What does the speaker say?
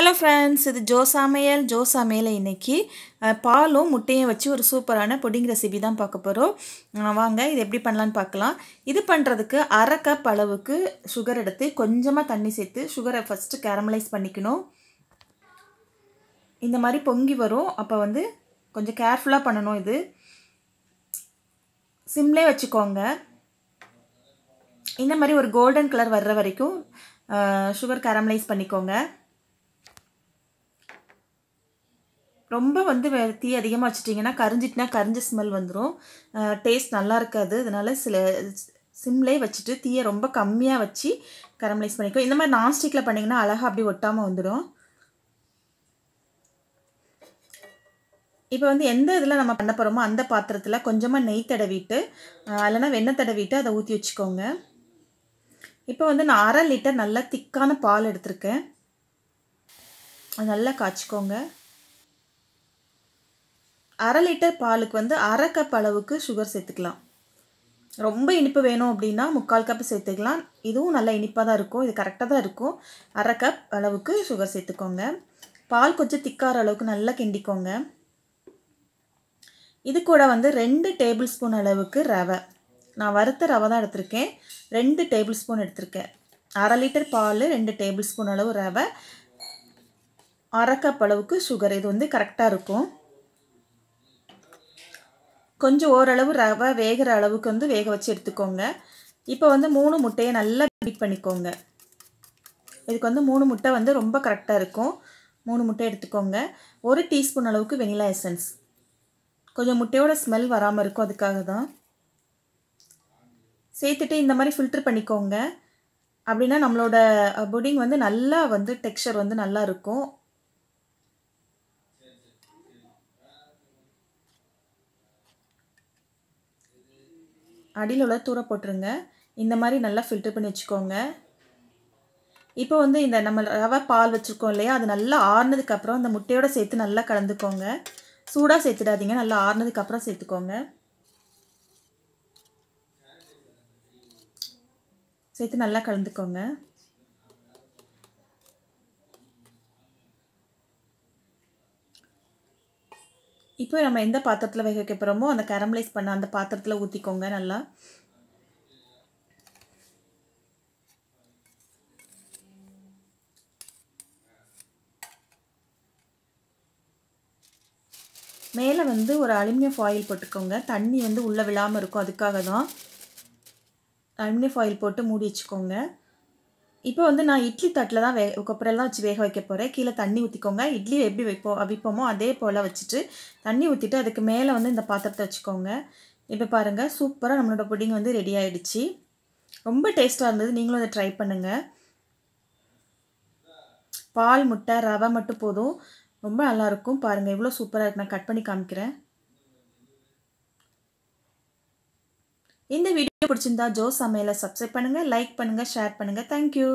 hello friends இது Jo சமையல் Jo இன்றைக்கி பாலும் முட்டையும் வச்சு ஒரு சூப்பரான புடிங் ரெசிபி தான் பார்க்க போகிறோம் வாங்க இது எப்படி பண்ணலான்னு பார்க்கலாம் இது பண்ணுறதுக்கு அரை கப் அளவுக்கு சுகர் எடுத்து கொஞ்சமாக தண்ணி சேர்த்து சுகரை ஃபஸ்ட்டு கேரமலைஸ் பண்ணிக்கணும் இந்த மாதிரி பொங்கி வரும் அப்போ வந்து கொஞ்சம் கேர்ஃபுல்லாக பண்ணணும் இது சிம்லே வச்சுக்கோங்க இந்த மாதிரி ஒரு கோல்டன் கலர் வர்ற வரைக்கும் சுகர் கேரமலைஸ் பண்ணிக்கோங்க ரொம்ப வந்து தீ அதிகமாக வச்சுட்டிங்கன்னா கரிஞ்சிட்டுனா கரிஞ்ச ஸ்மெல் வந்துடும் டேஸ்ட் நல்லா இருக்காது அதனால் சில சிம்லேயே வச்சுட்டு தீயை ரொம்ப கம்மியாக வச்சு கரமலைஸ் பண்ணிக்கோ இந்த மாதிரி நான்ஸ்டிக்கில் பண்ணிங்கன்னா அழகாக அப்படி ஒட்டாமல் வந்துடும் இப்போ வந்து எந்த இதில் நம்ம பண்ண போகிறோமோ அந்த பாத்திரத்தில் கொஞ்சமாக நெய் தடவிட்டு இல்லைனா வெண்ணெய் தடவிட்டு அதை ஊற்றி வச்சுக்கோங்க இப்போ வந்து நான் அரை லிட்டர் நல்லா திக்கான பால் எடுத்திருக்கேன் நல்லா காய்ச்சிக்கோங்க அரை லிட்டர் பாலுக்கு வந்து அரை கப் அளவுக்கு சுகர் சேர்த்துக்கலாம் ரொம்ப இனிப்பு வேணும் அப்படின்னா முக்கால் கப் சேர்த்துக்கலாம் இதுவும் நல்லா இனிப்பாக தான் இருக்கும் இது கரெக்டாக தான் இருக்கும் அரை கப் அளவுக்கு சுகர் சேர்த்துக்கோங்க பால் கொஞ்சம் திக்கார அளவுக்கு நல்லா கிண்டிக்கோங்க இது கூட வந்து ரெண்டு டேபிள் ஸ்பூன் அளவுக்கு ரவை நான் வறுத்த ரவை தான் எடுத்திருக்கேன் ரெண்டு டேபிள் ஸ்பூன் எடுத்திருக்கேன் அரை லிட்டர் பால் ரெண்டு டேபிள் ஸ்பூன் அளவு ரவை அரை கப் அளவுக்கு சுகர் இது வந்து கரெக்டாக இருக்கும் கொஞ்சம் ஓரளவு ரவை வேகிற அளவுக்கு வந்து வேக வச்சு எடுத்துக்கோங்க இப்போ வந்து மூணு முட்டையை நல்லா பீட் பண்ணிக்கோங்க இதுக்கு வந்து மூணு முட்டை வந்து ரொம்ப கரெக்டாக இருக்கும் மூணு முட்டை எடுத்துக்கோங்க ஒரு டீஸ்பூன் அளவுக்கு வெனிலா எசன்ஸ் கொஞ்சம் முட்டையோட ஸ்மெல் வராமல் இருக்கும் அதுக்காக தான் சேர்த்துட்டு இந்த மாதிரி ஃபில்ட்ரு பண்ணிக்கோங்க அப்படின்னா நம்மளோட புடிங் வந்து நல்லா வந்து டெக்ஸ்சர் வந்து நல்லா இருக்கும் அடியில் உள்ள தூர போட்டுருங்க இந்த மாதிரி நல்லா ஃபில்ட்ரு பண்ணி வச்சுக்கோங்க இப்போ வந்து இந்த நம்ம ரவை பால் வச்சுருக்கோம் இல்லையா அது நல்லா ஆறுனதுக்கப்புறம் அந்த முட்டையோடு சேர்த்து நல்லா கலந்துக்கோங்க சூடாக சேர்த்துடாதீங்க நல்லா ஆறுனதுக்கப்புறம் சேர்த்துக்கோங்க சேர்த்து நல்லா கலந்துக்கோங்க இப்போ நம்ம எந்த பாத்திரத்தில் வேக வைக்க அந்த கேரமலைஸ் பண்ண அந்த பாத்திரத்தில் ஊற்றிக்கோங்க நல்லா மேலே வந்து ஒரு அலுமினியம் ஃபாயில் போட்டுக்கோங்க தண்ணி வந்து உள்ளே விழாமல் இருக்கும் அதுக்காக தான் அலுமினியம் ஃபாயில் போட்டு மூடி வச்சுக்கோங்க இப்போ வந்து நான் இட்லி தட்டில் தான் வே கொப்பரையில் தான் வச்சு வேக வைக்க போகிறேன் கீழே தண்ணி ஊற்றிக்கோங்க இட்லி எப்படி வைப்போ அவிப்போமோ அதே போல் வச்சுட்டு தண்ணி ஊற்றிட்டு அதுக்கு மேலே வந்து இந்த பாத்திரத்தை வச்சுக்கோங்க இப்போ பாருங்கள் சூப்பராக நம்மளோட புட்டிங் வந்து ரெடி ஆகிடுச்சு ரொம்ப டேஸ்ட்டாக இருந்தது நீங்களும் அதை ட்ரை பண்ணுங்கள் பால் முட்டை ரவை மட்டும் போதும் ரொம்ப நல்லாயிருக்கும் பாருங்கள் எவ்வளோ சூப்பராக இருக்குது நான் கட் பண்ணி காமிக்கிறேன் இந்த வீடியோ பிடிச்சிருந்தா ஜோஸ் சமையலை சப்ஸ்கிரைப் பண்ணுங்கள் லைக் பண்ணுங்கள் ஷேர் பண்ணுங்கள் தேங்க்யூ